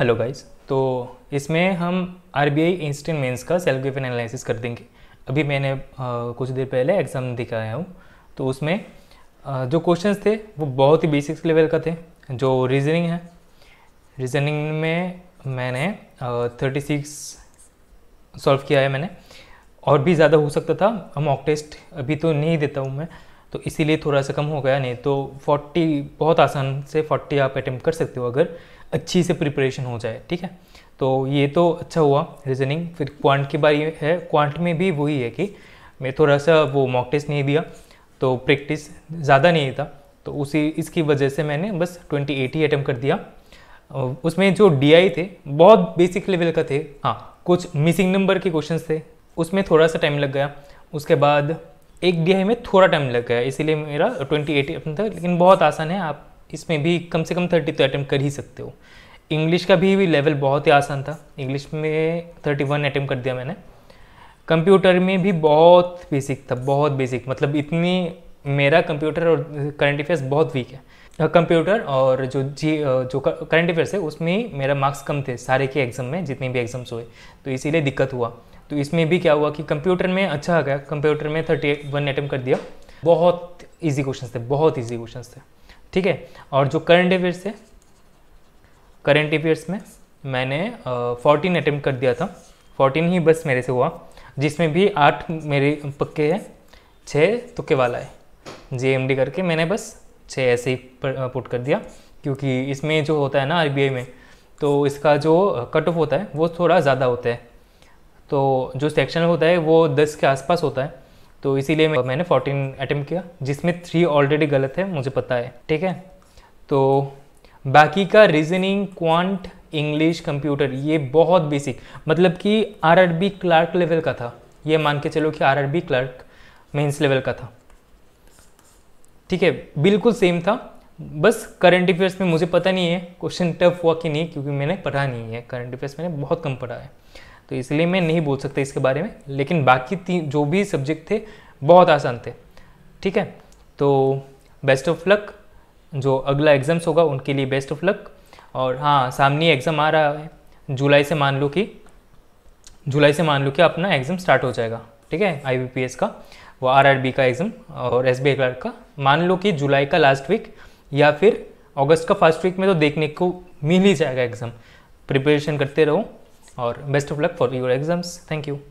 Hello guys तो इसमें हम R B I instant mains का सेल्फ गिवन एनालिसिस कर देंगे अभी मैंने आ, कुछ देर पहले एग्ज़ाम दिखाया हूँ तो उसमें आ, जो क्वेश्चंस थे वो बहुत ही बेसिक्स लेवल का थे जो रीजनिंग है रीजनिंग में मैंने थर्टी सिक्स सॉल्व किया है मैंने और भी ज़्यादा हो सकता था मॉक टेस्ट अभी तो नहीं देता हूँ मैं तो इसीलिए थोड़ा सा कम हो गया नहीं तो 40 बहुत आसान से 40 आप अटैम्प्ट कर सकते हो अगर अच्छी से प्रिपरेशन हो जाए ठीक है तो ये तो अच्छा हुआ रीजनिंग फिर क्वांट की बारी है क्वांट में भी वही है कि मैं थोड़ा सा वो मॉक टेस्ट नहीं दिया तो प्रैक्टिस ज़्यादा नहीं था तो उसी इसकी वजह से मैंने बस एट ही अटैम्प्ट कर दिया उसमें जो डी थे बहुत बेसिक लेवल का थे हाँ कुछ मिसिंग नंबर के क्वेश्चन थे उसमें थोड़ा सा टाइम लग गया उसके बाद एक डी में थोड़ा टाइम लग गया इसीलिए मेरा ट्वेंटी एट था लेकिन बहुत आसान है आप इसमें भी कम से कम थर्टी तो अटैम्प्ट कर ही सकते हो इंग्लिश का भी, भी लेवल बहुत ही आसान था इंग्लिश में थर्टी वन अटैम्प्ट कर दिया मैंने कंप्यूटर में भी बहुत बेसिक था बहुत बेसिक मतलब इतनी मेरा कंप्यूटर और करंट अफेयर्स बहुत वीक है कंप्यूटर और जो जी जो करंट अफेयर्स है उसमें मेरा मार्क्स कम थे सारे के एग्ज़ाम में जितने भी एग्ज़ाम्स हुए तो इसीलिए दिक्कत हुआ तो इसमें भी क्या हुआ कि कंप्यूटर में अच्छा आ गया कंप्यूटर में थर्टी वन अटैम्प कर दिया बहुत ईजी क्वेश्चन थे बहुत ईजी क्वेश्चन थे ठीक है और जो करंट अफेयर्स थे करंट अफेयर्स में मैंने फोर्टीन अटैम्प्ट कर दिया था फोर्टीन ही बस मेरे से हुआ जिसमें भी आठ मेरे पक्के हैं छः तुक्के वाला है जे करके मैंने बस छः ऐसे ही पुट कर दिया क्योंकि इसमें जो होता है ना आर में तो इसका जो कट ऑफ होता है वो थोड़ा ज़्यादा होता है तो जो सेक्शनल होता है वो दस के आसपास होता है तो इसीलिए मैंने फोर्टीन अटैम्प्ट किया जिसमें थ्री ऑलरेडी गलत है मुझे पता है ठीक है तो बाकी का रीजनिंग क्वांट इंग्लिश कंप्यूटर ये बहुत बेसिक मतलब कि आरआरबी क्लार्क लेवल का था ये मान के चलो कि आरआरबी क्लार्क मेंस लेवल का था ठीक है बिल्कुल सेम था बस करंट अफेयर्स में मुझे पता नहीं है क्वेश्चन टफ हुआ कि नहीं क्योंकि मैंने पढ़ा नहीं है करंट अफेयर्स मैंने बहुत कम पढ़ा है तो इसलिए मैं नहीं बोल सकता इसके बारे में लेकिन बाकी तीन जो भी सब्जेक्ट थे बहुत आसान थे ठीक है तो बेस्ट ऑफ लक जो अगला एग्ज़ाम्स होगा उनके लिए बेस्ट ऑफ लक और हाँ सामने एग्ज़ाम आ रहा है जुलाई से मान लो कि जुलाई से मान लो कि अपना एग्ज़ाम स्टार्ट हो जाएगा ठीक है आई का वो आर का एग्ज़ाम और एस बी का मान लो कि जुलाई का लास्ट वीक या फिर अगस्त का फर्स्ट वीक में तो देखने को मिल ही जाएगा एग्ज़ाम प्रिपरेशन करते रहो or best of luck for your exams. Thank you.